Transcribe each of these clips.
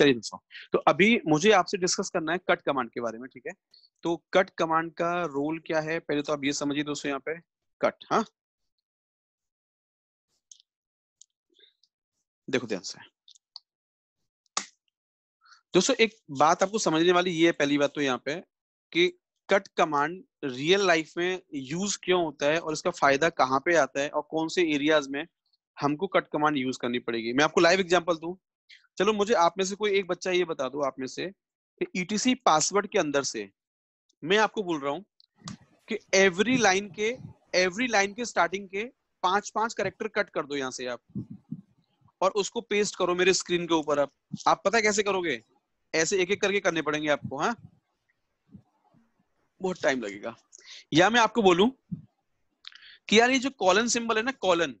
चलिए दोस्तों तो अभी मुझे आपसे डिस्कस करना है कट कमांड के बारे में ठीक है तो कट कमांड का रोल क्या है पहले तो आप ये समझिए दोस्तों यहाँ पे कट हाँ देखो ध्यान से दोस्तों एक बात आपको समझने वाली ये है पहली बात तो यहाँ पे कि कट कमांड रियल लाइफ में यूज क्यों होता है और इसका फायदा कहाँ पे आता है और कौन से एरियाज में हमको कट कमांड यूज करनी पड़ेगी मैं आपको लाइव एग्जांपल दूं चलो मुझे आप में से कोई एक बच्चा ये बता दो आप में से कि ईटीसी e पासवर्ड के अंदर से मैं आपको बोल रहा हूँ कि एवरी लाइन के एवरी लाइन के स्टार्टिंग के पांच पांच करेक्टर कट कर दो यहाँ से आप और उसको पेस्ट करो मेरे स्क्रीन के ऊपर आप आप पता कैसे करोगे ऐसे एक एक करके करने पड़ेंगे आपको हाँ बहुत टाइम लगेगा या मैं आपको बोलूं कि यार ये जो कॉलन सिंबल है ना कॉलन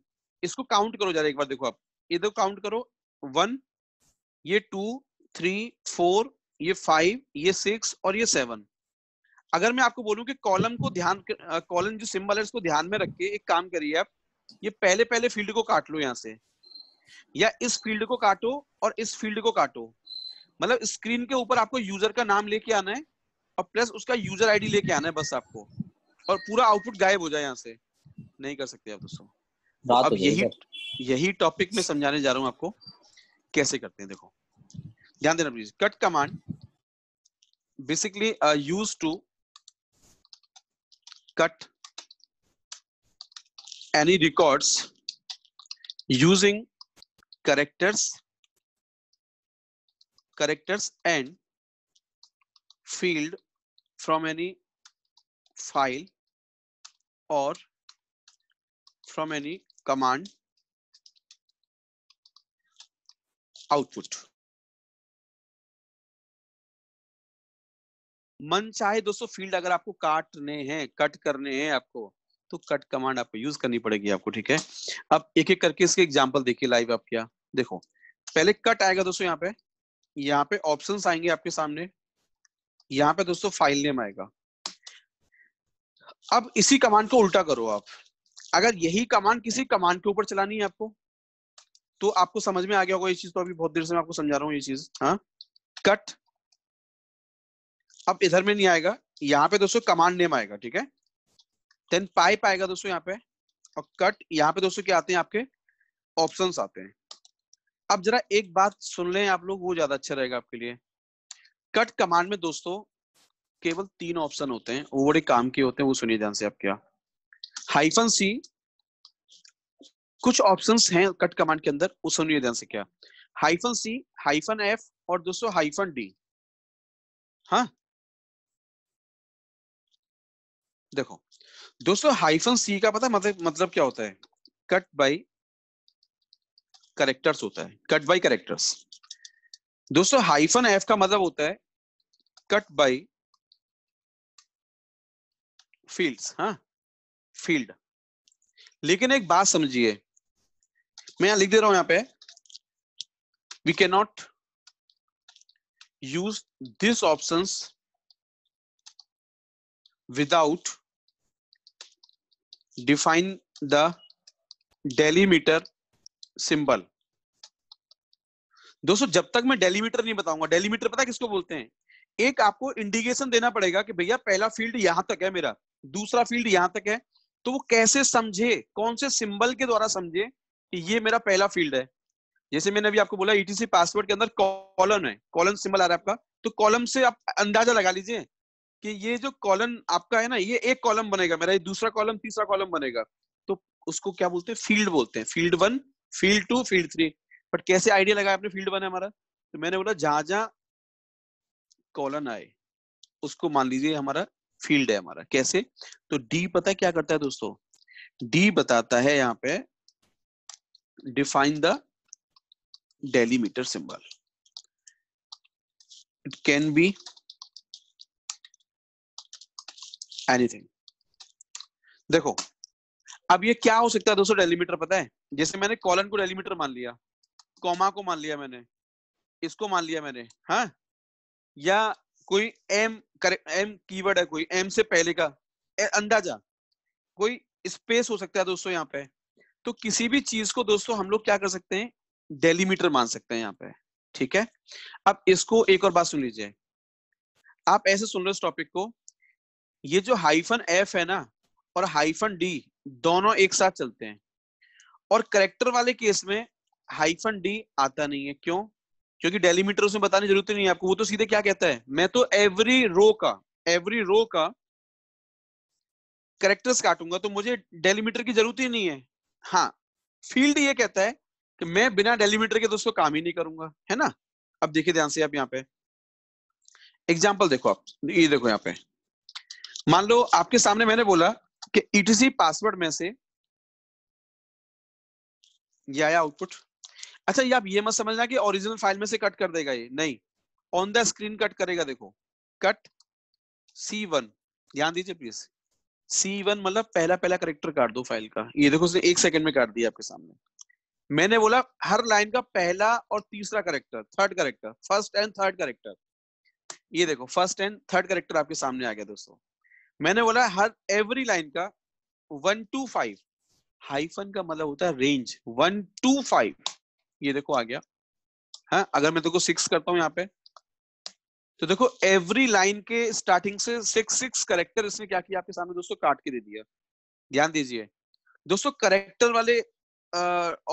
इसको काउंट करो जरा एक बार देखो आप इधर काउंट तो करो वन ये टू थ्री फोर ये फाइव ये सिक्स और ये सेवन अगर मैं आपको बोलूं कि कॉलम को ध्यान कॉलम जो सिंबल है उसको ध्यान में रख के एक काम करिए आप ये पहले पहले फील्ड को काट लो यहां से या इस फील्ड को काटो और इस फील्ड को काटो मतलब स्क्रीन के ऊपर आपको यूजर का नाम लेके आना है और प्लस उसका यूजर आईडी लेके आना है बस आपको और पूरा आउटपुट गायब हो जाए यहाँ से नहीं कर सकते आप दोस्तों अब यही यही टॉपिक में समझाने जा रहा हूँ आपको कैसे करते हैं देखो ध्यान देना please cut command basically use to cut any records using characters characters and field from any file और फ्रॉम एनी कमांड आउटपुट मन चाहे दोस्तों फील्ड अगर आपको काटने हैं कट करने हैं आपको तो कट कमांड आपको यूज करनी पड़ेगी आपको ठीक है अब एक एक करके इसके एग्जांपल देखिए लाइव आप क्या देखो पहले कट आएगा दोस्तों यहाँ पे यहाँ पे ऑप्शन आएंगे आपके सामने यहाँ पे दोस्तों फाइल नेम आएगा अब इसी कमांड को उल्टा करो आप अगर यही कमांड किसी कमांड के ऊपर चलानी है आपको तो आपको समझ में आ गया होगा ये चीज तो अभी बहुत देर से मैं आपको समझा रहा हूँ ये चीज हाँ कट अब इधर में नहीं आएगा यहाँ पे दोस्तों कमांड नेम आएगा ठीक है देन पाइप आएगा दोस्तों यहाँ पे और कट यहाँ पे दोस्तों क्या आते हैं आपके ऑप्शंस आते हैं अब जरा एक बात सुन लें आप लोग वो ज्यादा अच्छा रहेगा आपके लिए कट कमांड में दोस्तों केवल तीन ऑप्शन होते हैं वो बड़े काम के होते हैं वो सुनिए ध्यान से आप क्या हाइफन सी कुछ ऑप्शंस हैं कट कमांड के अंदर उसने ध्यान से क्या हाइफन सी हाइफन एफ और दोस्तों हाइफन डी हा देखो दोस्तों हाइफन सी का पता मतलब मतलब क्या होता है कट बाय करेक्टर्स होता है कट बाय करेक्टर्स दोस्तों हाइफन एफ का मतलब होता है कट बाय फील्ड्स हा फील्ड लेकिन एक बात समझिए मैं यहां लिख दे रहा हूं यहां पे we can not use this option without define the delimiter symbol दोस्तों जब तक मैं डेलीमीटर नहीं बताऊंगा डेलीमीटर पता किसको बोलते हैं एक आपको इंडिकेशन देना पड़ेगा कि भैया पहला फील्ड यहां तक है मेरा दूसरा फील्ड यहां तक है तो वो कैसे समझे कौन से सिंबल के द्वारा समझे ये मेरा पहला फील्ड है जैसे मैंने अभी आपको बोला ईटीसी e पासवर्ड के अंदर कॉलन है कॉलन सिंबल आ रहा है आपका तो कॉलम से आप अंदाजा लगा लीजिए कि ये जो कॉलन आपका है ना ये एक कॉलम बनेगा मेरा ये दूसरा कॉलम तीसरा कॉलम बनेगा तो उसको क्या बोलते हैं फील्ड बोलते हैं field one field two field three but कैसे आइडिया लगाया आपने फील्ड वन है हमारा तो मैंने बोला जहां जहां कॉलन आए उसको मान लीजिए हमारा फील्ड है हमारा कैसे तो डी पता है क्या करता है दोस्तों डी बताता है यहाँ पे define the delimiter symbol. It can be anything. देखो अब ये क्या हो सकता है दोस्तों डेलीमीटर पता है जैसे मैंने कॉलन को डेलीमीटर मान लिया कॉमा को मान लिया मैंने इसको मान लिया मैंने हा या कोई एम एम कीवर्ड है कोई एम से पहले का अंदाजा कोई स्पेस हो सकता है दोस्तों यहाँ पे तो किसी भी चीज को दोस्तों हम लोग क्या कर सकते हैं डेलीमीटर मान सकते हैं यहाँ पे ठीक है अब इसको एक और बात सुन लीजिए आप ऐसे सुन रहे इस टॉपिक को ये जो हाइफन एफ है ना और हाइफन डी दोनों एक साथ चलते हैं और करेक्टर वाले केस में हाइफन डी आता नहीं है क्यों क्योंकि डेलीमीटर उसमें बताने की जरूरत नहीं है आपको वो तो सीधे क्या कहता है मैं तो एवरी रो का एवरी रो का करेक्टर्स काटूंगा तो मुझे डेलीमीटर की जरूरत ही नहीं है हाँ फील्ड ये कहता है कि मैं बिना डेलीमीटर के तो उसको काम ही नहीं करूंगा है ना अब देखिए ध्यान से आप यहाँ पे एग्जाम्पल देखो आप ये देखो यहाँ पे मान लो आपके सामने मैंने बोला कि ईटीसी e पासवर्ड में से ये आया आउटपुट अच्छा ये आप ये मत समझना कि ओरिजिनल फाइल में से कट कर देगा ये नहीं ऑन द स्क्रीन कट करेगा देखो कट सी वन ध्यान दीजिए प्लीज सी वन मतलब पहला पहला करेक्टर काट दो फाइल का ये देखो उसने एक सेकंड में काट दिया आपके सामने मैंने बोला हर लाइन का पहला और तीसरा character third character first and third character ये देखो फर्स्ट एंड थर्ड करेक्टर आपके सामने आ गया दोस्तों मैंने बोला हर एवरी लाइन का वन टू फाइव हाइफन का मतलब होता है रेंज वन टू फाइव ये देखो आ गया हाँ अगर मैं देखो सिक्स करता हूँ यहाँ पे तो देखो एवरी लाइन के स्टार्टिंग से सिक्स सिक्स करेक्टर इसने क्या किया आपके सामने दोस्तों काट के दे दिया ध्यान दीजिए दोस्तों करेक्टर वाले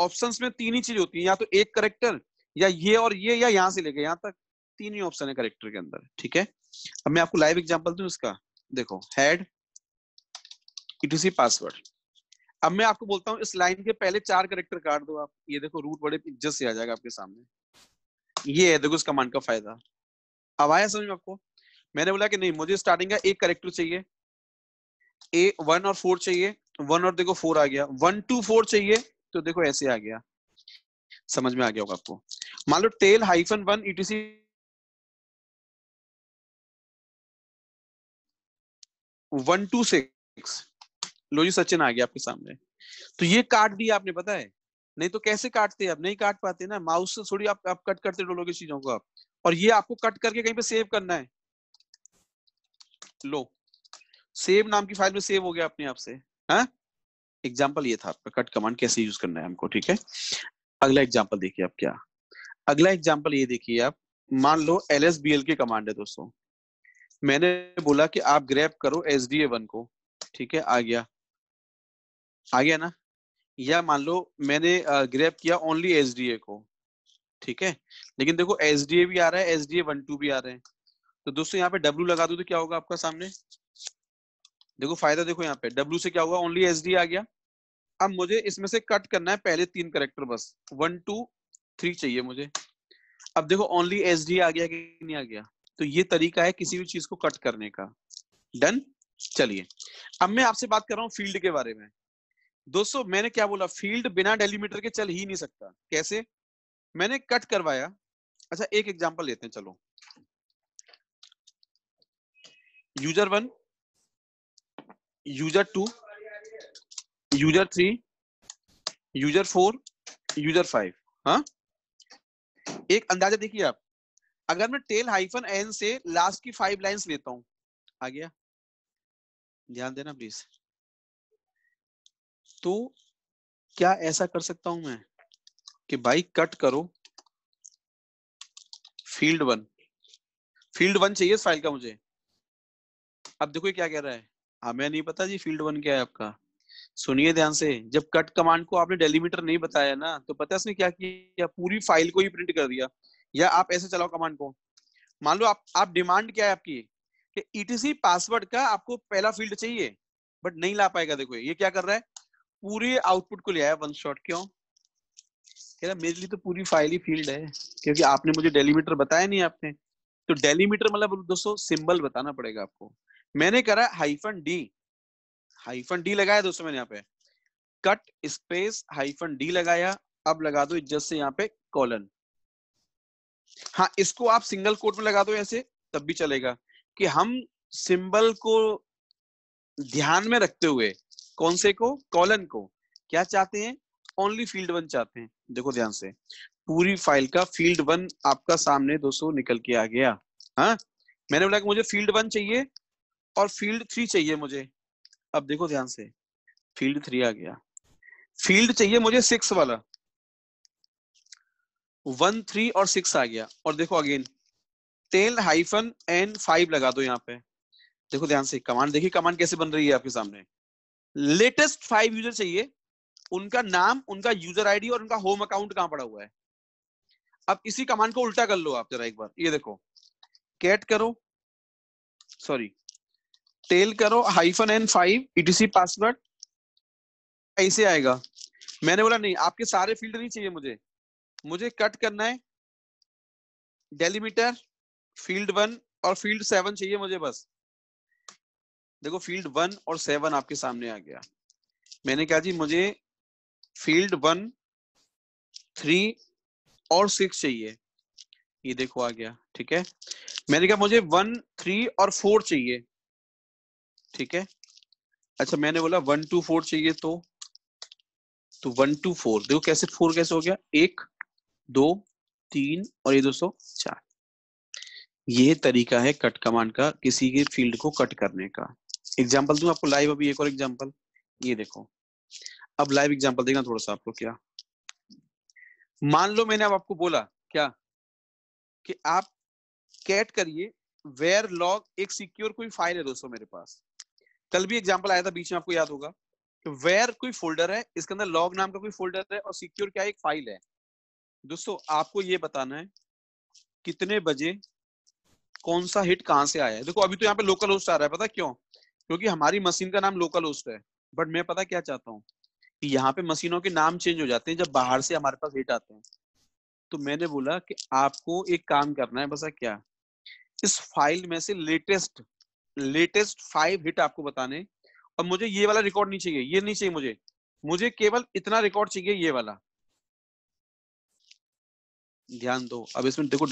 ऑप्शन में तीन ही चीज होती है या तो एक करेक्टर या ये और ये या यहाँ से लेके यहाँ तक तीन ही ऑप्शन है करेक्टर के अंदर ठीक है अब मैं आपको लाइव एग्जाम्पल दू इसका देखो हैड इटीसी पासवर्ड अब मैं आपको बोलता हूँ इस लाइन के पहले चार करेक्टर काट दो आप ये देखो रूट बड़े इज्जत से आ जाएगा आपके सामने ये है देखो इस कमांड का फायदा अब आया समझ में आपको मैंने बोला कि नहीं मुझे स्टार्टिंग का एक करेक्टर चाहिए ए वन और फोर चाहिए वन और देखो फोर आ गया वन टू फोर चाहिए तो देखो ऐसे आ गया समझ में आ गया होगा आपको मान लो tail hyphen one etc one two six लो जी सचिन आ गया आपके सामने तो ये काट दिया आपने पता है नहीं तो कैसे काटते आप नहीं काट पाते ना माउस से थोड़ी आप आप कट करते डोलोगे चीजों को आप और ये आपको कट करके कहीं पे सेव करना है लो सेव नाम की फाइल में सेव हो गया अपने आप से है हाँ? एग्जाम्पल ये था आपका कट कमांड कैसे यूज करना है हमको ठीक है अगला एग्जाम्पल देखिए आप क्या अगला एग्जाम्पल ये देखिए आप मान लो L S B L K command है दोस्तों मैंने बोला कि आप ग्रैप करो एस डी ए वन को ठीक है आ गया आ गया ना या मान लो मैंने ग्रैप किया ओनली एस डी ए को ठीक है लेकिन देखो एस डी ए भी आ रहा है S D A one two भी आ रहे हैं तो दोस्तों यहाँ पे W लगा दो तो क्या होगा आपका सामने देखो फायदा देखो यहाँ पे W से क्या हुआ ओनली एस डी आ गया अब मुझे इसमें से कट करना है पहले तीन करेक्टर बस वन टू थ्री चाहिए मुझे अब देखो ओनली एस डी आ गया कि नहीं आ गया तो ये तरीका है किसी भी चीज को कट करने का डन चलिए अब मैं आपसे बात कर रहा हूँ फील्ड के बारे में दोस्तों मैंने क्या बोला फील्ड बिना डेलीमीटर के चल ही नहीं सकता कैसे मैंने कट करवाया अच्छा एक एग्जांपल लेते हैं चलो user one user two user three user four user five हाँ एक अंदाजा देखिए आप अगर मैं टेल हाइफन एन से लास्ट की फाइव लाइंस लेता हूं आ गया ध्यान देना प्लीज तो क्या ऐसा कर सकता हूं मैं कि भाई कट करो फील्ड वन फील्ड वन चाहिए इस फाइल का मुझे अब देखो क्या कह रहा है हमें हाँ, नहीं पता जी फील्ड वन क्या है आपका सुनिए ध्यान से जब कट कमांड को आपने डेलीमीटर नहीं बताया ना तो पता है इसने क्या किया पूरी फाइल को ही प्रिंट कर दिया या आप ऐसे चलाओ कमांड को मान लो आप आप डिमांड क्या है आपकी कि ईटीसी e पासवर्ड का आपको पहला फील्ड चाहिए बट नहीं ला पाएगा देखो ये क्या कर रहा है पूरे आउटपुट को ले आया वन शॉट क्यों कह रहा मेरे लिए तो पूरी फाइल ही फील्ड है क्योंकि आपने मुझे डेलीमीटर बताया नहीं आपने तो डेलीमीटर मतलब दोस्तों सिंबल बताना पड़ेगा आपको मैंने करा हाइफन डी हाइफन डी लगाया दोस्तों मैंने यहाँ पे कट स्पेस हाइफन डी लगाया अब लगा दो इज्जत से यहाँ पे कॉलन हाँ इसको आप सिंगल कोट में लगा दो ऐसे तब भी चलेगा कि हम सिंबल को ध्यान में रखते हुए कौन से को कॉलन को क्या चाहते हैं ओनली फील्ड वन चाहते हैं देखो ध्यान से पूरी फाइल का फील्ड वन आपका सामने दोस्तों निकल के आ गया हाँ मैंने बोला कि मुझे फील्ड वन चाहिए और फील्ड थ्री चाहिए मुझे अब देखो ध्यान से फील्ड थ्री आ गया फील्ड चाहिए मुझे सिक्स वाला वन थ्री और सिक्स आ गया और देखो again tail hyphen N five लगा दो यहाँ पे देखो ध्यान से कमांड देखिए कमांड कैसे बन रही है आपके सामने लेटेस्ट फाइव यूजर चाहिए उनका नाम उनका यूजर आईडी और उनका होम अकाउंट कहां पड़ा हुआ है अब इसी कमांड को उल्टा कर लो आप जरा एक बार ये देखो कैट करो सॉरी टेल करो hyphen N five etc password ऐसे आएगा मैंने बोला नहीं आपके सारे फील्ड नहीं चाहिए मुझे मुझे कट करना है डेलीमीटर फील्ड वन और फील्ड सेवन चाहिए मुझे बस देखो फील्ड वन और सेवन आपके सामने आ गया मैंने कहा जी मुझे फील्ड वन थ्री और सिक्स चाहिए ये देखो आ गया ठीक है मैंने कहा मुझे वन थ्री और फोर चाहिए ठीक है अच्छा मैंने बोला वन टू फोर चाहिए तो तो वन टू फोर देखो कैसे फोर कैसे हो गया एक दो तीन और ये दोस्तों चार ये तरीका है कट कमांड का किसी के फील्ड को कट करने का एग्जाम्पल दू आपको लाइव अभी एक और एग्जाम्पल ये देखो अब लाइव एग्जांपल देखना थोड़ा सा आपको क्या मान लो मैंने अब आपको बोला क्या कि आप कैट करिए वेयर लॉग एक सिक्योर कोई फाइल है दोस्तों मेरे पास कल भी एग्जाम्पल आया था बीच में आपको याद होगा कि वेयर कोई फोल्डर है इसके अंदर लॉग नाम का कोई फोल्डर है और सिक्योर क्या एक फाइल है दोस्तों आपको ये बताना है कितने बजे कौन सा हिट कहां से आया है देखो अभी तो यहाँ पे लोकल होस्ट आ रहा है पता क्यों क्योंकि हमारी मशीन का नाम लोकल होस्ट है बट मैं पता क्या चाहता हूँ यहाँ पे मशीनों के नाम चेंज हो जाते हैं जब बाहर से हमारे पास हिट आते हैं तो मैंने बोला कि आपको एक काम करना है बसा क्या इस फाइल में से लेटेस्ट लेटेस्ट फाइव हिट आपको बताने और मुझे ये वाला रिकॉर्ड नहीं चाहिए ये नहीं चाहिए मुझे मुझे केवल इतना रिकॉर्ड चाहिए ये वाला ध्यान दो अब इसमें देखो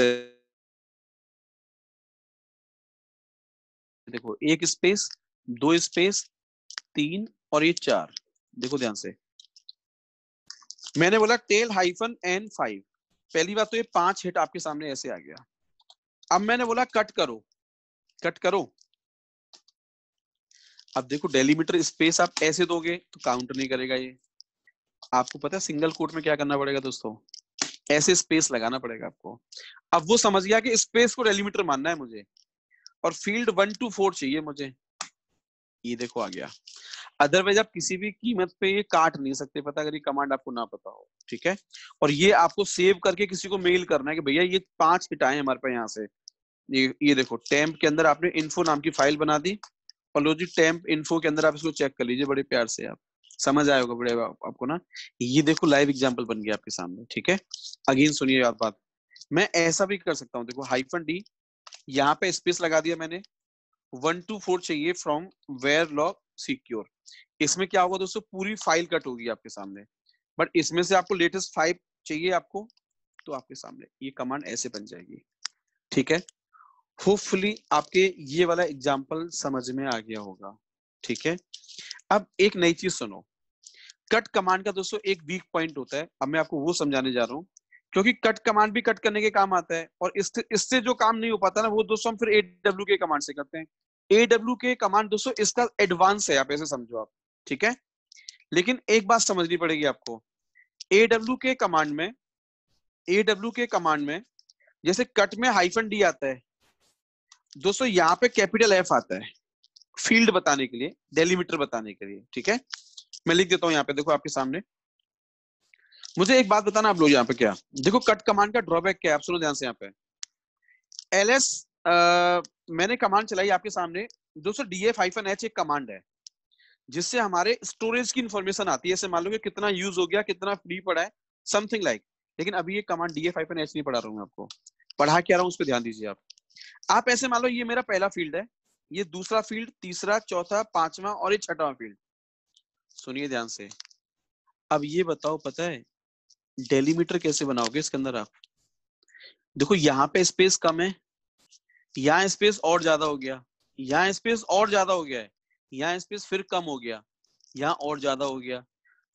देखो एक स्पेस दो स्पेस तीन और ये चार देखो ध्यान से मैंने बोला टेल हाइफन एन फाइव पहली बात तो ये पांच हिट आपके सामने ऐसे आ गया अब मैंने बोला कट करो कट करो अब देखो डेलीमीटर स्पेस आप ऐसे दोगे तो काउंट नहीं करेगा ये आपको पता है सिंगल कोट में क्या करना पड़ेगा दोस्तों ऐसे स्पेस लगाना पड़ेगा आपको अब वो समझ गया कि स्पेस को डेलीमीटर मानना है मुझे और फील्ड वन टू फोर चाहिए मुझे ये देखो आ गया अदरवाइज आप किसी भी कीमत पे ये काट नहीं सकते पता अगर ये कमांड आपको ना पता हो ठीक है और ये आपको सेव करके किसी को मेल करना है कि भैया ये पांच इटाएं हमारे पास यहाँ से ये ये देखो टैंप के अंदर आपने इन्फो नाम की फाइल बना दी और लो जी टैम्प इन्फो के अंदर आप इसको चेक कर लीजिए बड़े प्यार से आप समझ आएगा बड़े आप, आपको ना ये देखो लाइव एग्जाम्पल बन गया आपके सामने ठीक है अगेन सुनिए आप बात मैं ऐसा भी कर सकता हूँ देखो हाइफन डी यहाँ पे स्पेस लगा दिया मैंने वन टू फोर चाहिए फ्रॉम वेयर लॉक सिक्योर इसमें क्या होगा दोस्तों पूरी फाइल कट होगी आपके सामने बट इसमें से आपको लेटेस्ट फाइव चाहिए आपको तो आपके सामने ये कमांड ऐसे बन जाएगी ठीक है होपफुली आपके ये वाला एग्जाम्पल समझ में आ गया होगा ठीक है अब एक नई चीज सुनो कट कमांड का दोस्तों एक वीक पॉइंट होता है अब मैं आपको वो समझाने जा रहा हूँ क्योंकि कट कमांड भी कट करने के काम आता है और इससे इससे जो काम नहीं हो पाता ना वो दोस्तों हम फिर एडब्ल्यू के कमांड से करते हैं ए के कमांड दोस्तों इसका एडवांस है आप ऐसे समझो आप ठीक है लेकिन एक बात समझनी पड़ेगी आपको ए के कमांड में ए के कमांड में जैसे कट में हाइफन डी आता है दोस्तों यहाँ पे कैपिटल एफ आता है फील्ड बताने के लिए डेलीमीटर बताने के लिए ठीक है मैं लिख देता हूं यहाँ पे देखो आपके सामने मुझे एक बात बताना आप लोग यहाँ पे क्या देखो कट कमांड का ड्रॉबैक क्या है आप सुनो ध्यान से यहाँ पे एल एस मैंने कमांड चलाई आपके सामने दोस्तों डी एफ आईफन एच एक कमांड है जिससे हमारे स्टोरेज की इंफॉर्मेशन आती है जैसे मान लो कि कितना यूज हो गया कितना फ्री पड़ा है समथिंग लाइक like. लेकिन अभी ये command D F hyphen H नहीं पढ़ा रहा हूँ आपको पढ़ा क्या रहा हूँ उस पर ध्यान दीजिए आप आप ऐसे मान लो ये मेरा पहला फील्ड है ये दूसरा फील्ड तीसरा चौथा पांचवा और ये छठवा फील्ड सुनिए ध्यान से अब ये बताओ पता है डेलीमीटर कैसे बनाओगे इसके अंदर आप देखो यहाँ पे स्पेस कम है यहाँ स्पेस और ज्यादा हो गया यहाँ स्पेस और ज्यादा हो गया है यहाँ स्पेस फिर कम हो गया यहाँ और ज्यादा हो गया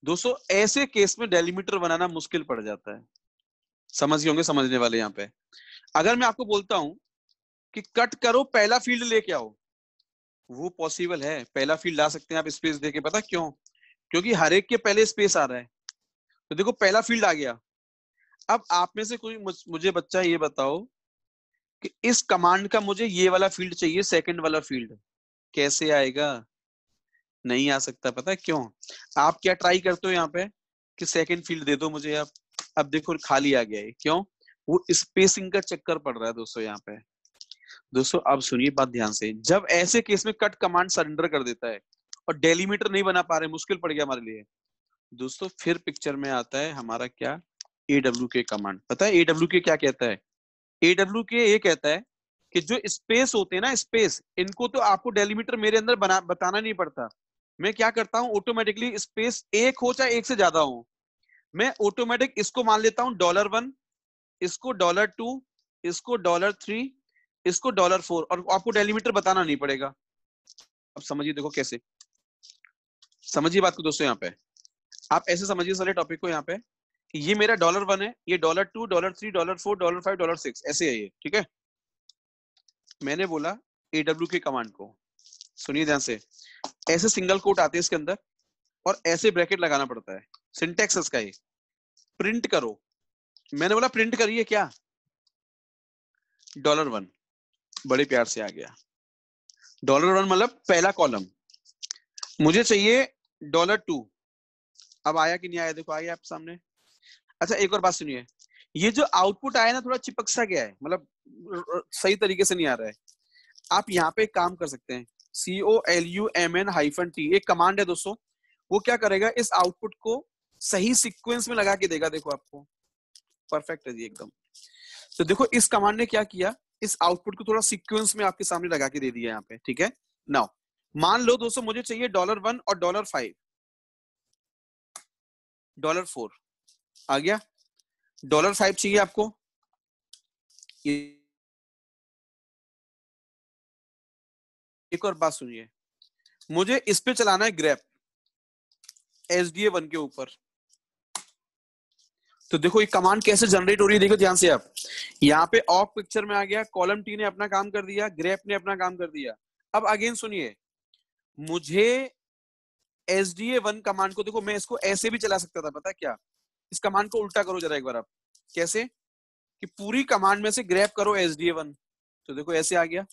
दोस्तों ऐसे केस में डेलीमीटर बनाना मुश्किल पड़ जाता है समझ गए होंगे समझने वाले यहाँ पे अगर मैं आपको बोलता हूं कि कट करो पहला फील्ड लेके आओ वो पॉसिबल है पहला फील्ड ला सकते हैं आप स्पेस देके पता क्यों क्योंकि हर एक के पहले स्पेस आ रहा है तो देखो पहला फील्ड आ गया अब आप में से कोई मुझे बच्चा ये बताओ कि इस कमांड का मुझे ये वाला फील्ड चाहिए सेकंड वाला फील्ड कैसे आएगा नहीं आ सकता पता क्यों आप क्या ट्राई करते हो यहाँ पे कि सेकंड फील्ड दे दो मुझे आप अब देखो खाली आ गया है क्यों वो स्पेसिंग का चक्कर पड़ रहा है दोस्तों यहाँ पे दोस्तों आप सुनिए बात ध्यान से जब ऐसे केस में कट कमांड सरेंडर कर देता है और डेलीमीटर नहीं बना पा रहे मुश्किल पड़ गया हमारे लिए दोस्तों फिर पिक्चर में आता है हमारा क्या ए डब्ल्यू के कमांड पता है ए डब्ल्यू के क्या कहता है एडब्ल्यू के ये कहता है कि जो स्पेस होते हैं ना स्पेस इनको तो आपको डेलीमीटर मेरे अंदर बना बताना नहीं पड़ता मैं क्या करता हूँ ऑटोमेटिकली स्पेस एक हो चाहे एक से ज्यादा हो मैं ऑटोमेटिक इसको मान लेता हूँ डॉलर वन इसको डॉलर टू इसको डॉलर थ्री इसको डॉलर फोर और आपको डेलीमीटर बताना नहीं पड़ेगा अब समझिए देखो कैसे समझिए बात को दोस्तों यहाँ पे आप ऐसे समझिए सारे टॉपिक को यहाँ पे ये मेरा डॉलर वन है ये dollar two dollar three dollar four dollar five dollar six ऐसे है ये ठीक है मैंने बोला एडब्ल्यू के कमांड को सुनिए ध्यान से ऐसे सिंगल कोट आते हैं इसके अंदर और ऐसे ब्रैकेट लगाना पड़ता है सिंटेक्स का ये प्रिंट करो मैंने बोला प्रिंट करिए क्या डॉलर वन बड़े प्यार से आ गया डॉलर वन मतलब पहला कॉलम मुझे चाहिए डॉलर टू अब आया कि नहीं आया देखो आया आप सामने अच्छा एक और बात सुनिए ये जो आउटपुट आया ना थोड़ा चिपक सा गया है मतलब सही तरीके से नहीं आ रहा है आप यहाँ पे काम कर सकते हैं C O L U M N hyphen T एक कमांड है दोस्तों वो क्या करेगा इस आउटपुट को सही सिक्वेंस में लगा के देगा देखो आपको परफेक्ट है जी एकदम तो देखो इस कमांड ने क्या किया इस आउटपुट को थोड़ा सिक्वेंस में आपके सामने लगा के दे दिया यहाँ पे ठीक है नाउ मान लो दोस्तों मुझे चाहिए डॉलर वन और डॉलर फाइव डॉलर फोर आ गया डॉलर फाइव चाहिए आपको एक और बात सुनिए मुझे इस पे चलाना है grep S D A one के ऊपर तो देखो ये कमांड कैसे जनरेट हो रही है देखो ध्यान से आप यहाँ पे ऑफ पिक्चर में आ गया कॉलम टी ने अपना काम कर दिया ग्रेप ने अपना काम कर दिया अब अगेन सुनिए मुझे S D A one command को देखो मैं इसको ऐसे भी चला सकता था पता क्या इस कमांड को उल्टा करो जरा एक बार आप कैसे कि पूरी कमांड में से ग्रैप करो एस डी ए वन तो देखो ऐसे आ गया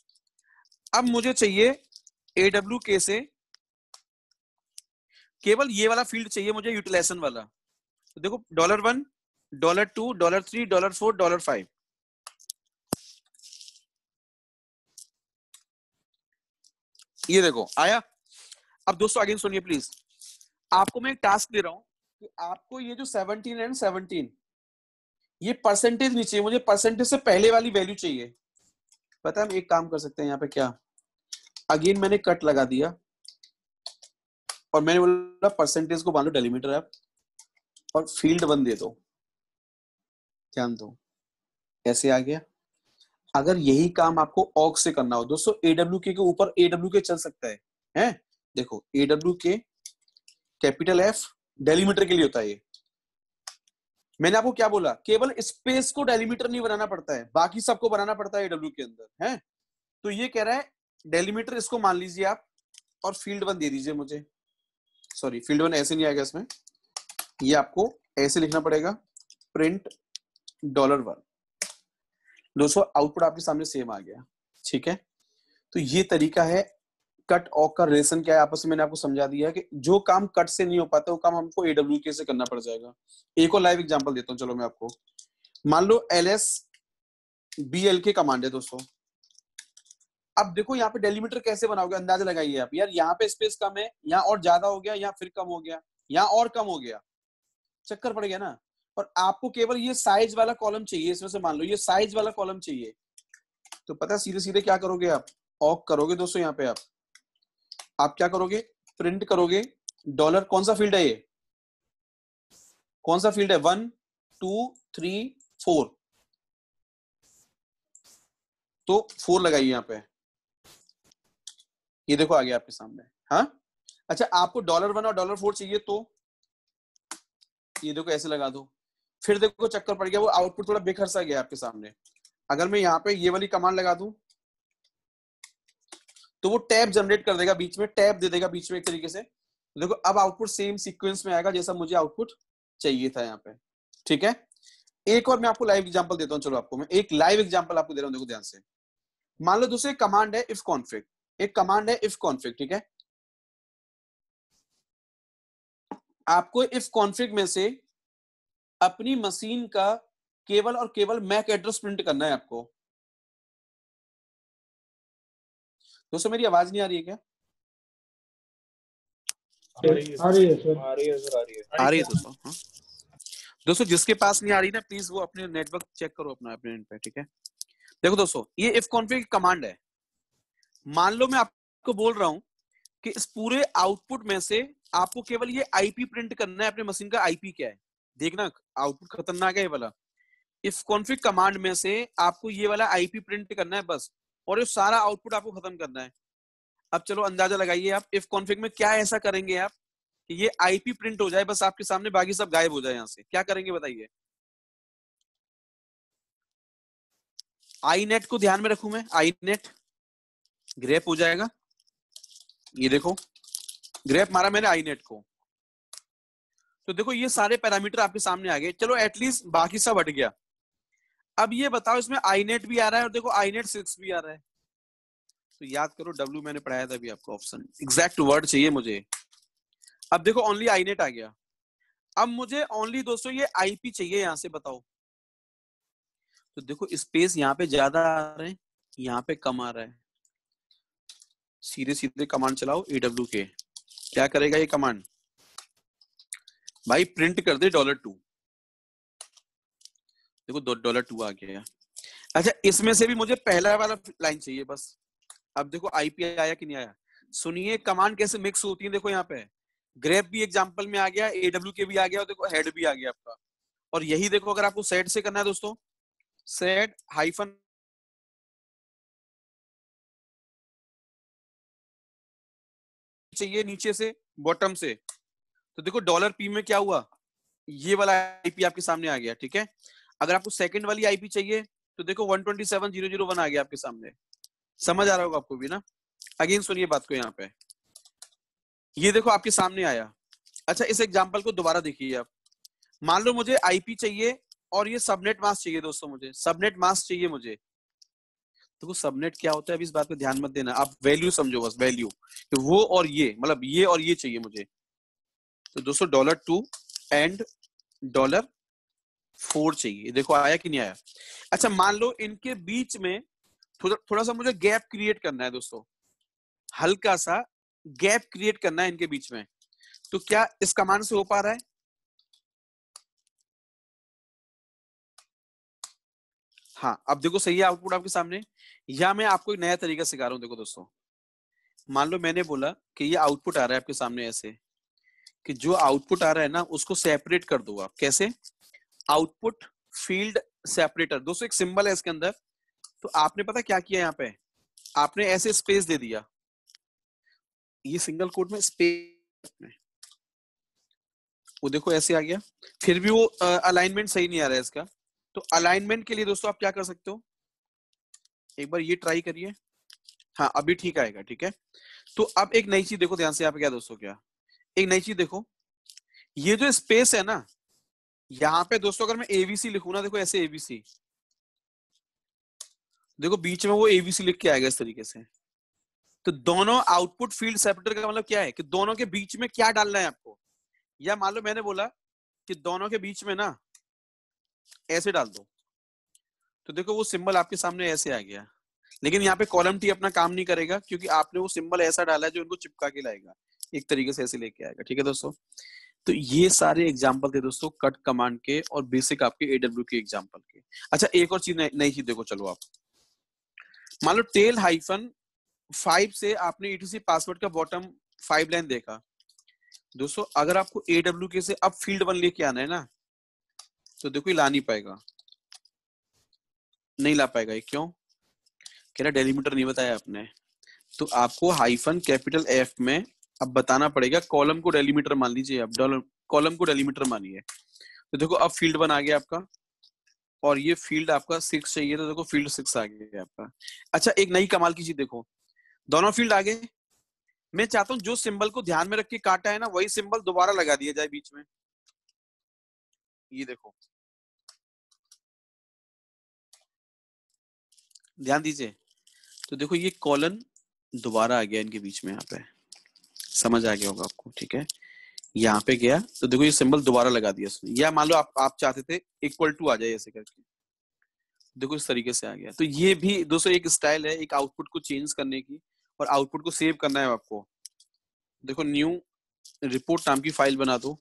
अब मुझे चाहिए ए डब्ल्यू के से केवल ये वाला फील्ड चाहिए मुझे यूटिलाइजेशन वाला तो देखो dollar one dollar two dollar three dollar four dollar five ये देखो आया अब दोस्तों आगे सुनिए प्लीज आपको मैं एक टास्क दे रहा हूं कि आपको ये जो सेवनटीन एंड सेवनटीन ये परसेंटेज नहीं चाहिए मुझे परसेंटेज से पहले वाली वैल्यू चाहिए पता है हम एक काम कर सकते हैं यहाँ पे क्या अगेन मैंने कट लगा दिया और मैंने बोला परसेंटेज को मान डेलीमीटर आप और फील्ड वन दे दो ध्यान दो कैसे आ गया अगर यही काम आपको ऑक से करना हो दोस्तों एडब्ल्यू के ऊपर एडब्ल्यू के चल सकता है है? देखो एडब्ल्यू के कैपिटल एफ डेलीमीटर के लिए होता है ये मैंने आपको क्या बोला केवल स्पेस को डेलीमीटर नहीं बनाना पड़ता है बाकी सबको बनाना पड़ता है डब्ल्यू के अंदर है तो ये कह रहा है डेलीमीटर इसको मान लीजिए आप और फील्ड वन दे दीजिए मुझे सॉरी फील्ड वन ऐसे नहीं आएगा इसमें ये आपको ऐसे लिखना पड़ेगा प्रिंट डॉलर वन दोस्तों आउटपुट आपके सामने सेम आ गया ठीक है तो ये तरीका है कट ऑक का रिलेशन क्या है आपस में मैंने आपको समझा दिया कि जो काम कट से नहीं हो पाता वो काम हमको एडब्ल्यू के से करना पड़ जाएगा एक और लाइव एग्जाम्पल देता हूँ चलो मैं आपको मान लो L S B L K command है दोस्तों अब देखो यहाँ पे डेलीमीटर कैसे बनाओगे अंदाजा लगाइए आप यार यहाँ पे स्पेस कम है यहाँ और ज्यादा हो गया यहाँ फिर कम हो गया यहाँ और कम हो गया चक्कर पड़ गया ना और आपको केवल ये साइज वाला कॉलम चाहिए इसमें से मान लो ये साइज वाला कॉलम चाहिए तो पता सीधे सीधे क्या करोगे आप ऑक करोगे दोस्तों यहाँ पे आप आप क्या करोगे प्रिंट करोगे डॉलर कौन सा फील्ड है ये कौन सा फील्ड है वन टू थ्री फोर तो फोर लगाइए यहां पे ये देखो आ गया आपके सामने हाँ अच्छा आपको डॉलर वन और डॉलर फोर चाहिए तो ये देखो ऐसे लगा दो फिर देखो चक्कर पड़ गया वो आउटपुट थोड़ा बेखर सा गया आपके सामने अगर मैं यहाँ पे ये वाली कमांड लगा दू तो वो टैब जनरेट कर देगा बीच में टैब दे देगा बीच में एक तरीके से देखो अब आउटपुट सेम सीक्वेंस में आएगा जैसा मुझे आउटपुट चाहिए था यहाँ पे ठीक है एक और मैं आपको लाइव एग्जांपल देता हूँ चलो आपको मैं एक लाइव एग्जांपल आपको दे रहा हूँ देखो ध्यान से मान लो दूसरे कमांड है इफ कॉन्फ्लिक एक कमांड है इफ कॉन्फ्लिक ठीक है आपको इफ कॉन्फ्लिक में से अपनी मशीन का केवल और केवल मैक एड्रेस प्रिंट करना है आपको दोस्तों मेरी आवाज नहीं आ रही है क्या आ रही है दोस्तों दोस्तों हाँ। जिसके पास नहीं आ रही ना प्लीज वो अपने नेटवर्क चेक करो अपना अपने एंड पे ठीक है देखो दोस्तों ये इफ कॉन्फिग कमांड है मान लो मैं आपको बोल रहा हूं कि इस पूरे आउटपुट में से आपको केवल ये आईपी प्रिंट करना है अपने मशीन का आईपी क्या है देखना आउटपुट खतरनाक है ये वाला इफ कॉन्फिग कमांड में से आपको ये वाला आईपी प्रिंट करना है बस और ये सारा आउटपुट आपको खत्म करना है अब चलो अंदाजा लगाइए आप इफ कॉन्फिग में क्या ऐसा करेंगे आप कि ये आईपी प्रिंट हो जाए बस आपके सामने बाकी सब गायब हो जाए यहाँ से क्या करेंगे बताइए आई नेट को ध्यान में रखू मैं आई नेट ग्रेप हो जाएगा ये देखो ग्रेप मारा मैंने आई नेट को तो देखो ये सारे पैरामीटर आपके सामने आ गए चलो एटलीस्ट बाकी सब हट गया अब ये बताओ इसमें आईनेट भी आ रहा है और देखो आईनेट सिक्स भी आ रहा है तो याद करो डब्ल्यू मैंने पढ़ाया था अभी आपको ऑप्शन एग्जैक्ट वर्ड चाहिए मुझे अब देखो ओनली आईनेट आ गया अब मुझे ओनली दोस्तों ये आईपी चाहिए यहां से बताओ तो देखो स्पेस यहाँ पे ज्यादा आ रहे हैं यहाँ पे कम आ रहा है सीधे सीधे कमांड चलाओ ईडब्ल्यू के क्या करेगा ये कमांड भाई प्रिंट कर दे डॉलर टू देखो दो डॉलर टू आ गया अच्छा इसमें से भी मुझे पहला वाला लाइन चाहिए बस अब देखो आईपीआई आया कि नहीं आया सुनिए कमांड कैसे मिक्स होती है देखो यहाँ पे ग्रेप भी एग्जाम्पल में आ गया एडब्ल्यू के भी आ गया और देखो हेड भी आ गया आपका और यही देखो अगर आपको सेट से करना है दोस्तों सेट हाइफन चाहिए नीचे से बॉटम से तो देखो डॉलर पी में क्या हुआ ये वाला आईपी आपके सामने आ गया ठीक है अगर आपको सेकंड वाली आईपी चाहिए तो देखो 127.0.0.1 आ गया आपके सामने समझ आ रहा होगा आपको भी ना अगेन सुनिए बात को यहाँ पे ये देखो आपके सामने आया अच्छा इस एग्जाम्पल को दोबारा देखिए आप मान लो मुझे आईपी चाहिए और ये सबनेट मास चाहिए दोस्तों मुझे सबनेट मास चाहिए मुझे तो वो सबनेट क्या होता है अभी इस बात पे ध्यान मत देना आप वैल्यू समझो बस वैल्यू कि वो और ये मतलब ये और ये चाहिए मुझे तो दोस्तों dollar two and dollar four चाहिए देखो आया कि नहीं आया अच्छा मान लो इनके बीच में थोड़ा थोड़ा सा मुझे गैप क्रिएट करना है दोस्तों हल्का सा गैप क्रिएट करना है इनके बीच में तो क्या इस कमान से हो पा रहा है हाँ अब देखो सही है आउटपुट आपके सामने या मैं आपको एक नया तरीका सिखा रहा हूँ देखो दोस्तों मान लो मैंने बोला कि ये आउटपुट आ रहा है आपके सामने ऐसे कि जो आउटपुट आ रहा है ना उसको सेपरेट कर दो आप कैसे आउटपुट फील्ड सेपरेटर दोस्तों एक सिंबल है इसके अंदर तो आपने पता क्या किया यहाँ पे आपने ऐसे स्पेस दे दिया ये सिंगल कोड में स्पेस में वो देखो ऐसे आ गया फिर भी वो अलाइनमेंट सही नहीं आ रहा है इसका तो अलाइनमेंट के लिए दोस्तों आप क्या कर सकते हो एक बार ये ट्राई करिए हाँ अभी ठीक आएगा ठीक है तो अब एक नई चीज देखो ध्यान से आप क्या दोस्तों क्या एक नई चीज देखो ये जो स्पेस है ना यहाँ पे दोस्तों अगर मैं एबीसी लिखू ना देखो ऐसे एबीसी देखो बीच में वो एबीसी लिख के आएगा इस तरीके से तो दोनों आउटपुट फील्ड सेपरेटर का मतलब क्या है कि दोनों के बीच में क्या डालना है आपको या मान लो मैंने बोला कि दोनों के बीच में ना ऐसे डाल दो तो देखो वो सिंबल आपके सामने ऐसे आ गया लेकिन यहाँ पे कॉलम टी अपना काम नहीं करेगा क्योंकि आपने वो सिंबल ऐसा डाला है जो उनको चिपका के लाएगा एक तरीके से ऐसे लेके आएगा ठीक है दोस्तों तो ये सारे एग्जाम्पल थे दोस्तों कट कमांड के और बेसिक आपके एडब्ल्यू के एग्जाम्पल के अच्छा एक और चीज नई चीज देखो चलो आप मान लो टेल हाइफन फाइव से आपने ईटीसी e पासवर्ड का बॉटम फाइव लाइन देखा दोस्तों अगर आपको एडब्ल्यू के से अब फील्ड वन लेके आना है ना तो देखो ये ला नहीं पाएगा नहीं ला पाएगा ये क्यों कह रहा डेलीमीटर नहीं बताया आपने तो आपको हाइफन कैपिटल एफ में अब बताना पड़ेगा कॉलम को डेलीमीटर मान लीजिए अब कॉलम को डेलीमीटर मानिए तो देखो अब फील्ड बना गया आपका और ये फील्ड आपका सिक्स चाहिए तो देखो फील्ड सिक्स आ गया आपका अच्छा एक नई कमाल की चीज देखो दोनों फील्ड आ गए मैं चाहता हूँ जो सिंबल को ध्यान में रख के काटा है ना वही सिंबल दोबारा लगा दिया जाए बीच में ये देखो ध्यान दीजिए तो देखो ये कॉलन दोबारा आ गया इनके बीच में यहाँ पे समझ आ गया होगा आपको ठीक है यहाँ पे गया तो देखो ये सिंबल दोबारा लगा दिया उसने या मान लो आप आप चाहते थे इक्वल टू आ जाए ऐसे करके देखो इस तरीके से आ गया तो ये भी दोस्तों एक स्टाइल है एक आउटपुट को चेंज करने की और आउटपुट को सेव करना है आपको देखो न्यू रिपोर्ट नाम की फाइल बना दो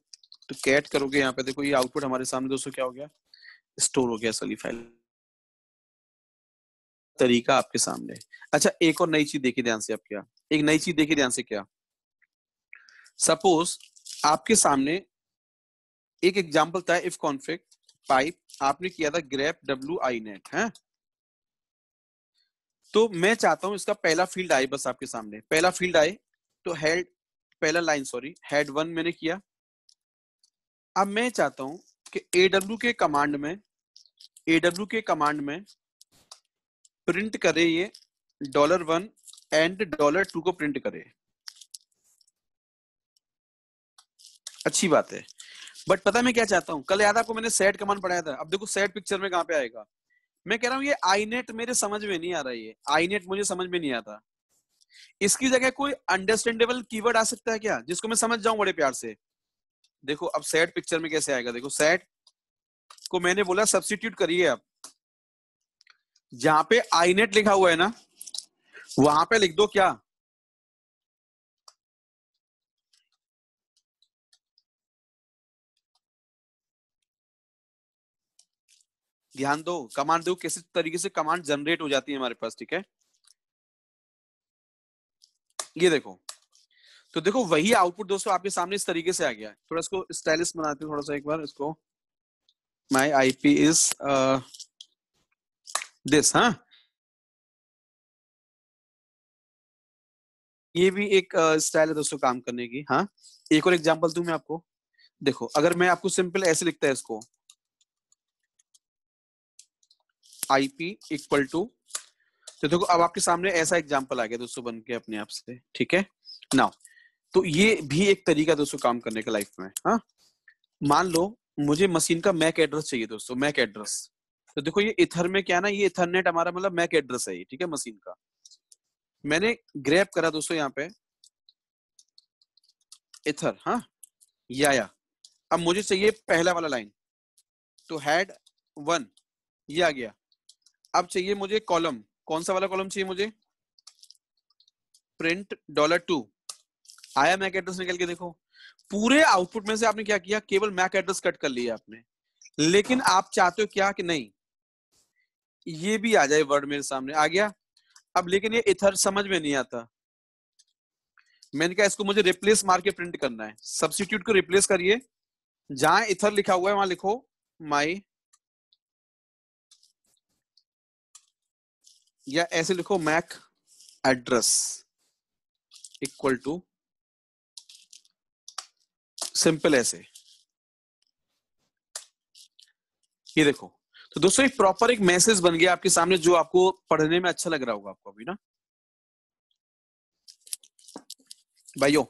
तो कैट करोगे यहाँ पे देखो ये आउटपुट हमारे सामने दोस्तों क्या हो गया स्टोर हो गया सली फाइल तरीका आपके सामने अच्छा एक और नई चीज देखिए ध्यान से आप क्या एक नई चीज देखिए ध्यान से क्या सपोज आपके सामने एक एग्जाम्पल था इफ कॉन्फ्लिक पाइप आपने किया था ग्रेप डब्ल्यू आई नेट है तो मैं चाहता हूं इसका पहला फील्ड आए बस आपके सामने पहला फील्ड आए तो हेड पहला लाइन सॉरी हेड वन मैंने किया अब मैं चाहता हूं कि ए डब्ल्यू के कमांड में ए डब्ल्यू के कमांड में प्रिंट करे ये dollar one and dollar two को प्रिंट करे अच्छी बात है बट पता मैं क्या चाहता हूँ कल याद आपको मैंने सेट कमान पढ़ाया था अब देखो सेट पिक्चर में कहाँ पे आएगा मैं कह रहा हूँ ये आईनेट मेरे समझ में नहीं आ रहा है आईनेट मुझे समझ में नहीं आता इसकी जगह कोई अंडरस्टैंडेबल कीवर्ड आ सकता है क्या जिसको मैं समझ जाऊं बड़े प्यार से देखो अब सेट पिक्चर में कैसे आएगा देखो सेट को मैंने बोला सब्सिट्यूट करिए आप जहां पे आईनेट लिखा हुआ है ना वहां पे लिख दो क्या ध्यान दो कमांड दो किसी तरीके से कमांड जनरेट हो जाती है हमारे पास ठीक है ये देखो तो देखो वही आउटपुट दोस्तों आपके सामने इस तरीके से आ गया है थोड़ा इसको स्टाइलिश बनाते हैं थोड़ा सा एक बार इसको my I P is this हा ये भी एक स्टाइल uh, है दोस्तों काम करने की हाँ एक और एग्जाम्पल दू मैं आपको देखो अगर मैं आपको सिंपल ऐसे लिखता है इसको आई पी इक्वल टू तो देखो अब आपके सामने ऐसा एग्जाम्पल आ गया दोस्तों बन के अपने आप से ठीक है नाउ तो ये भी एक तरीका दोस्तों काम करने का लाइफ में हाँ मान लो मुझे मशीन का मैक एड्रेस चाहिए दोस्तों मैक एड्रेस तो देखो ये इथर में क्या ना ये इथरनेट हमारा मतलब मैक एड्रेस है ये ठीक है मशीन का मैंने ग्रैप करा दोस्तों यहाँ पे इथर हाँ या, या अब मुझे चाहिए पहला वाला लाइन तो हैड वन ये आ गया अब चाहिए मुझे कॉलम कौन सा वाला कॉलम चाहिए मुझे प्रिंट डॉलर टू आया मैक एड्रेस निकल के देखो पूरे आउटपुट में से आपने क्या किया केवल मैक एड्रेस कट कर लिया आपने लेकिन आप चाहते हो क्या कि नहीं ये भी आ जाए वर्ड मेरे सामने आ गया अब लेकिन ये इथर समझ में नहीं आता मैंने कहा इसको मुझे रिप्लेस मार के प्रिंट करना है सब्सिट्यूट को रिप्लेस करिए जहां इथर लिखा हुआ है वहां लिखो माई या ऐसे लिखो MAC address equal to simple ऐसे ये देखो तो दोस्तों एक प्रॉपर एक मैसेज बन गया आपके सामने जो आपको पढ़ने में अच्छा लग रहा होगा आपको अभी ना भाइयों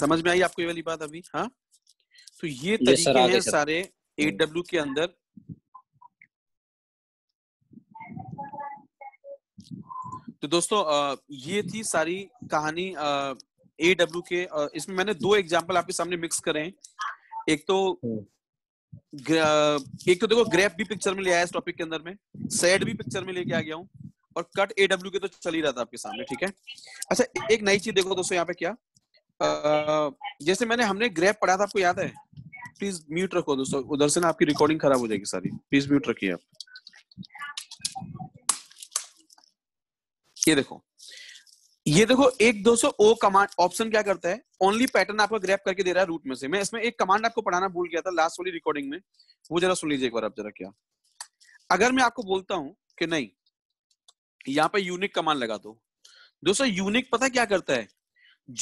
समझ में आई आपको ये वाली बात अभी हाँ तो ये तरीके हैं सारे एडब्ल्यू के अंदर तो दोस्तों ये थी सारी कहानी ए डब्ल्यू के इसमें मैंने दो एग्जाम्पल आपके सामने मिक्स करें एक तो हम्म। एक तो देखो ग्रेफ भी पिक्चर में ले आया इस टॉपिक के अंदर में सैड भी पिक्चर में लेके आ गया हूँ और कट ए डब्ल्यू के तो चल ही रहा था आपके सामने ठीक है अच्छा एक नई चीज देखो दोस्तों यहाँ पे क्या आ, जैसे मैंने हमने ग्रेफ पढ़ा था आपको याद है प्लीज म्यूट रखो दोस्तों उधर से ना आपकी रिकॉर्डिंग खराब हो जाएगी सारी प्लीज म्यूट रखिए आप ये देखो ये देखो एक दो सौ ओ कमांड ऑप्शन क्या करता है ओनली पैटर्न आपको ग्रैप करके दे रहा है रूट में से मैं इसमें एक कमांड आपको पढ़ाना भूल गया था लास्ट वाली रिकॉर्डिंग में वो जरा सुन लीजिए एक बार आप जरा क्या अगर मैं आपको बोलता हूं कि नहीं यहाँ पे यूनिक कमांड लगा दो दोस्तों यूनिक पता क्या करता है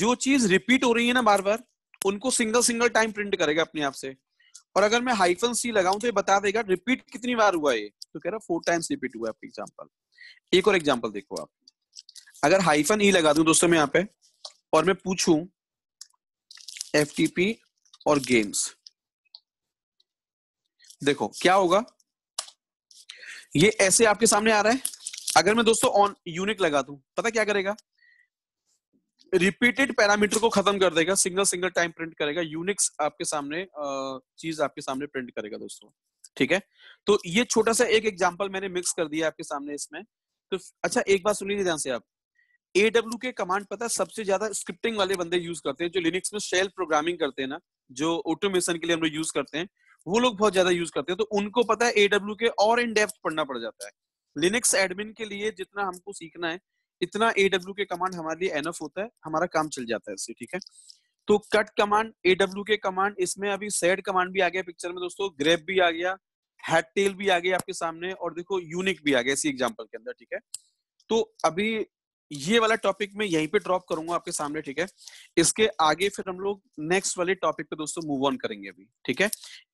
जो चीज रिपीट हो रही है ना बार बार उनको सिंगल सिंगल टाइम प्रिंट करेगा अपने आप से और अगर मैं हाइफन सी लगाऊं तो ये बता देगा रिपीट कितनी बार हुआ ये तो कह रहा फोर टाइम्स रिपीट हुआ है आपका एग्जाम्पल एक और एग्जाम्पल देखो आप अगर हाइफन ई e लगा दू दोस्तों मैं यहाँ पे और मैं पूछू एफ और गेम्स देखो क्या होगा ये ऐसे आपके सामने आ रहा है अगर मैं दोस्तों ऑन यूनिक लगा दू पता क्या करेगा रिपीटेड पैरामीटर को खत्म कर देगा सिंगल सिंगल टाइम प्रिंट करेगा यूनिक्स आपके सामने चीज आपके सामने प्रिंट करेगा दोस्तों ठीक है तो ये छोटा सा एक एग्जांपल मैंने मिक्स कर दिया आपके सामने इसमें तो अच्छा एक बात सुन लीजिए ध्यान से आप एडब्ल्यू के कमांड पता है सबसे ज्यादा स्क्रिप्टिंग वाले बंदे यूज करते हैं जो लिनिक्स में शेल प्रोग्रामिंग करते हैं ना जो ऑटोमेशन के लिए हम लोग यूज करते हैं वो लोग बहुत ज्यादा यूज करते हैं तो उनको पता है एडब्ल्यू के और इन डेप्थ पढ़ना पड़ जाता है लिनिक्स एडमिन के लिए जितना हमको सीखना है इतना एडब्ल्यू के कमांड हमारे लिए एनफ होता है हमारा काम चल जाता है इससे ठीक है तो कट कमांड एडब्ल्यू के कमांड इसमें अभी सेड कमांड भी आ गया पिक्चर में दोस्तों ग्रेप भी आ गया हेड टेल भी आ गया आपके सामने और देखो यूनिक भी आ गया इसी एग्जाम्पल के अंदर ठीक है तो अभी ये वाला टॉपिक मैं यहीं पे ड्रॉप करूंगा आपके सामने ठीक है इसके आगे फिर हम लोग नेक्स्ट वाले टॉपिक पे दोस्तों मूव ऑन करेंगे अभी ठीक है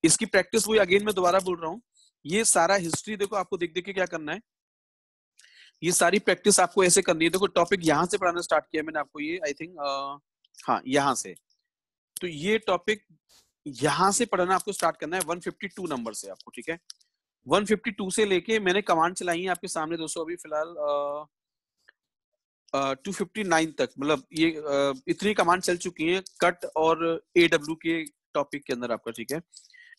इसकी प्रैक्टिस वही अगेन मैं दोबारा बोल रहा हूँ ये सारा हिस्ट्री देखो आपको देख देख के क्या करना है ये सारी प्रैक्टिस आपको ऐसे करनी है देखो टॉपिक यहाँ से पढ़ाना स्टार्ट किया मैंने आपको ये आई थिंक हाँ यहाँ से तो ये टॉपिक यहाँ से पढ़ना आपको स्टार्ट करना है 152 नंबर से आपको ठीक है 152 से लेके मैंने कमांड चलाई है आपके सामने दोस्तों अभी फिलहाल टू फिफ्टी नाइन तक मतलब ये uh, इतनी कमांड चल चुकी है कट और ए डब्ल्यू के टॉपिक के अंदर आपका ठीक है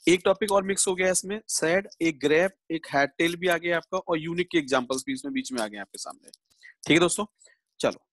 एक टॉपिक और मिक्स हो गया इसमें सैड एक ग्रैप एक हैड टेल भी आ गया आपका और यूनिक के एग्जाम्पल्स भी इसमें बीच में आ गए आपके सामने ठीक है दोस्तों चलो